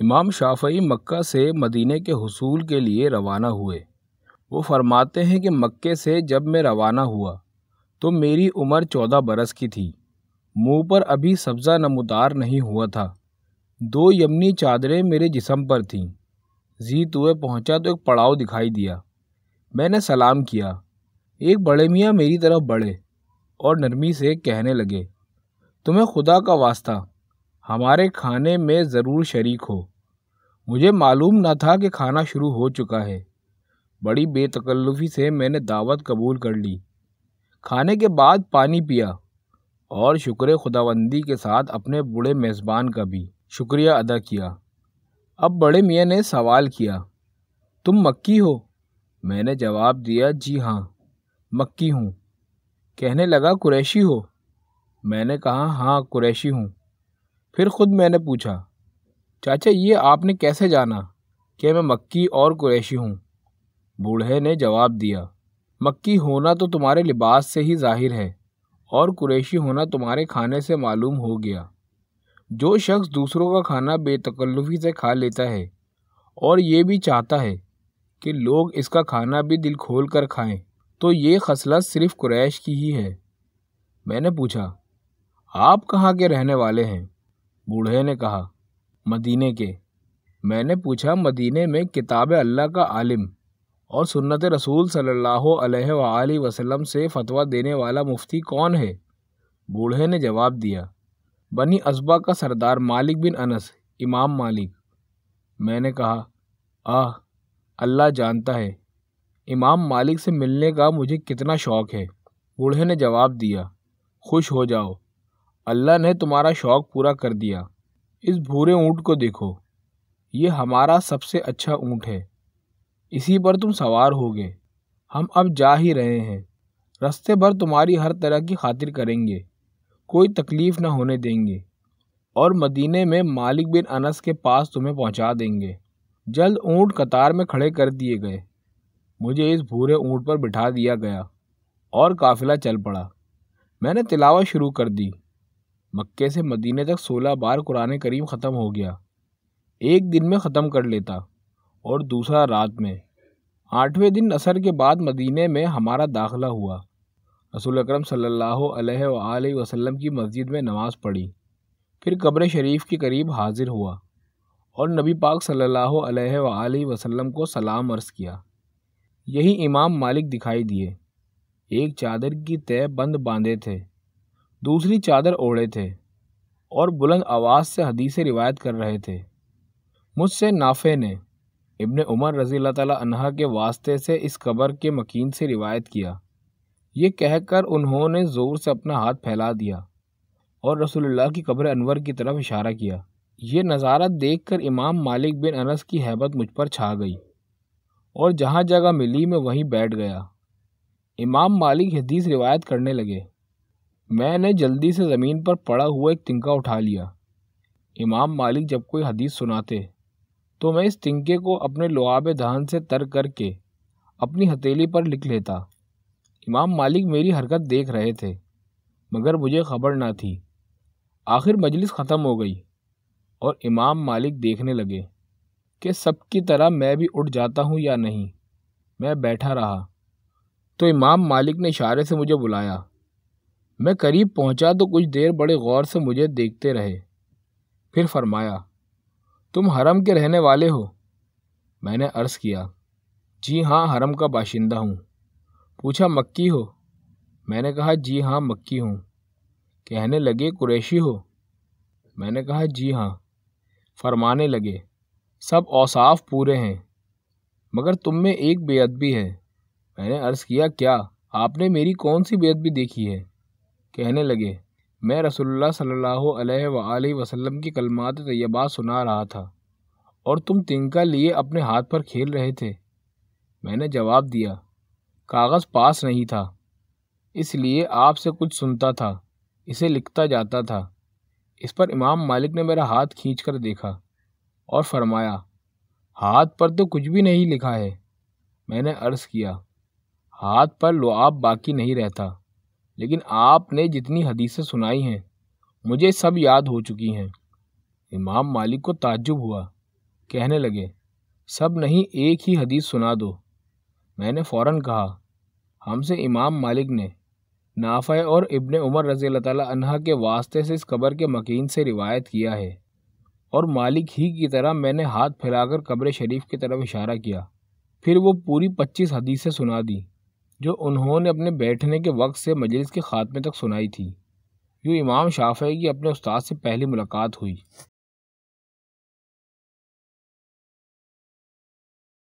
इमाम शाफई मक्का से मदीने के हसूल के लिए रवाना हुए वो फरमाते हैं कि मक्के से जब मैं रवाना हुआ तो मेरी उम्र चौदह बरस की थी मुंह पर अभी सब्ज़ा नमदार नहीं हुआ था दो यमनी चादरें मेरे जिसम पर थीं जी हुए पहुंचा तो एक पड़ाव दिखाई दिया मैंने सलाम किया एक बड़े मियाँ मेरी तरफ बढ़े और नरमी से कहने लगे तुम्हें खुदा का वास्ता हमारे खाने में ज़रूर शरीक हो मुझे मालूम न था कि खाना शुरू हो चुका है बड़ी बेतकल्लुफ़ी से मैंने दावत कबूल कर ली खाने के बाद पानी पिया और शुक्र खुदावंदी के साथ अपने बूढ़े मेज़बान का भी शुक्रिया अदा किया अब बड़े मियाँ ने सवाल किया तुम मक्की हो मैंने जवाब दिया जी हाँ मक्की हूँ कहने लगा कुरैशी हो मैंने कहा हाँ कुरैशी हूँ फिर ख़ुद मैंने पूछा चाचा ये आपने कैसे जाना कि मैं मक्की और कुरैशी हूँ बूढ़े ने जवाब दिया मक्की होना तो तुम्हारे लिबास से ही जाहिर है और कुरैशी होना तुम्हारे खाने से मालूम हो गया जो शख्स दूसरों का खाना बेतकल्लुफ़ी से खा लेता है और ये भी चाहता है कि लोग इसका खाना भी दिल खोल कर खाएं तो ये खसलत सिर्फ कुरैश की ही है मैंने पूछा आप कहाँ के रहने वाले हैं बूढ़े ने कहा मदीने के मैंने पूछा मदीने में किताब अल्लाह का आलिम और सुन्नत रसूल सल्लल्लाहु अलैहि वसल्लम से फतवा देने वाला मुफ्ती कौन है बूढ़े ने जवाब दिया बनी असबा का सरदार मालिक बिन अनस इमाम मालिक मैंने कहा आह अल्लाह जानता है इमाम मालिक से मिलने का मुझे कितना शौक़ है बूढ़े ने जवाब दिया खुश हो जाओ अल्लाह ने तुम्हारा शौक़ पूरा कर दिया इस भूरे ऊँट को देखो ये हमारा सबसे अच्छा ऊँट है इसी पर तुम सवार हो गए हम अब जा ही रहे हैं रास्ते भर तुम्हारी हर तरह की खातिर करेंगे कोई तकलीफ़ ना होने देंगे और मदीने में मालिक बिन अनस के पास तुम्हें पहुंचा देंगे जल्द ऊँट कतार में खड़े कर दिए गए मुझे इस भूरे ऊँट पर बिठा दिया गया और काफ़िला चल पड़ा मैंने तिलावा शुरू कर दी मक्के से मदीने तक सोलह बार कुरान करीम ख़त्म हो गया एक दिन में ख़त्म कर लेता और दूसरा रात में आठवें दिन असर के बाद मदीने में हमारा दाखला हुआ रसूल अकरम सल्लल्लाहु अलैहि वसल्लम की मस्जिद में नमाज़ पढ़ी फिर कब्र शरीफ के करीब हाजिर हुआ और नबी पाक सल्लल्लाहु अलैहि वसल्लम को सलाम अर्ज़ किया यही इमाम मालिक दिखाई दिए एक चादर की तय बंद बांधे थे दूसरी चादर ओढ़े थे और बुलंद आवाज़ से हदीस रिवायत कर रहे थे मुझसे नाफे ने इब्ने उमर रज़ी तहा के वास्ते से इस कबर के मकीन से रिवायत किया ये कहकर उन्होंने ज़ोर से अपना हाथ फैला दिया और रसोल्ला की कब्र अनवर की तरफ इशारा किया ये नज़ारा देखकर इमाम मालिक बिन अनस की हैबत मुझ पर छा गई और जहाँ जगह मिली मैं वहीं बैठ गया इमाम मालिक हदीस रिवायत करने लगे मैंने जल्दी से ज़मीन पर पड़ा हुआ एक तिनका उठा लिया इमाम मालिक जब कोई हदीस सुनाते तो मैं इस तिनके को अपने लोहाब दहन से तर करके अपनी हथेली पर लिख लेता इमाम मालिक मेरी हरकत देख रहे थे मगर मुझे खबर ना थी आखिर मजलिस ख़त्म हो गई और इमाम मालिक देखने लगे कि सबकी तरह मैं भी उठ जाता हूँ या नहीं मैं बैठा रहा तो इमाम मालिक ने इशारे से मुझे बुलाया मैं करीब पहुंचा तो कुछ देर बड़े गौर से मुझे देखते रहे फिर फरमाया तुम हरम के रहने वाले हो मैंने अर्ज़ किया जी हाँ हरम का बाशिंदा हूँ पूछा मक्की हो मैंने कहा जी हाँ मक्की हूँ कहने लगे कुरैशी हो मैंने कहा जी हाँ फरमाने लगे सब औसाफ पूरे हैं मगर तुम में एक बेअदबी है मैंने अर्ज़ किया क्या आपने मेरी कौन सी बेअदबी देखी है कहने लगे मैं रसोल्ला सल्ला वसलम की कलमात तैयबा सुना रहा था और तुम तिनका लिए अपने हाथ पर खेल रहे थे मैंने जवाब दिया कागज़ पास नहीं था इसलिए आपसे कुछ सुनता था इसे लिखता जाता था इस पर इमाम मालिक ने मेरा हाथ खींच कर देखा और फरमाया हाथ पर तो कुछ भी नहीं लिखा है मैंने अर्ज़ किया हाथ पर लुआब बाकी नहीं रहता लेकिन आपने जितनी हदीसें सुनाई हैं मुझे सब याद हो चुकी हैं इमाम मालिक को ताज्जुब हुआ कहने लगे सब नहीं एक ही हदीस सुना दो मैंने फ़ौरन कहा हमसे इमाम मालिक ने नाफ़े और इब्न उमर रज़ी अल्लाह के वास्ते से इस कब्र के मकीन से रिवायत किया है और मालिक ही की तरह मैंने हाथ फैलाकर कब्र शरीफ की तरफ इशारा किया फिर वो पूरी पच्चीस हदीसें सुना दी जो उन्होंने अपने बैठने के वक्त से मजलिस के ख़ात्मे तक सुनाई थी यूँ इमाम शाफे की अपने उस्ताद से पहली मुलाक़ात हुई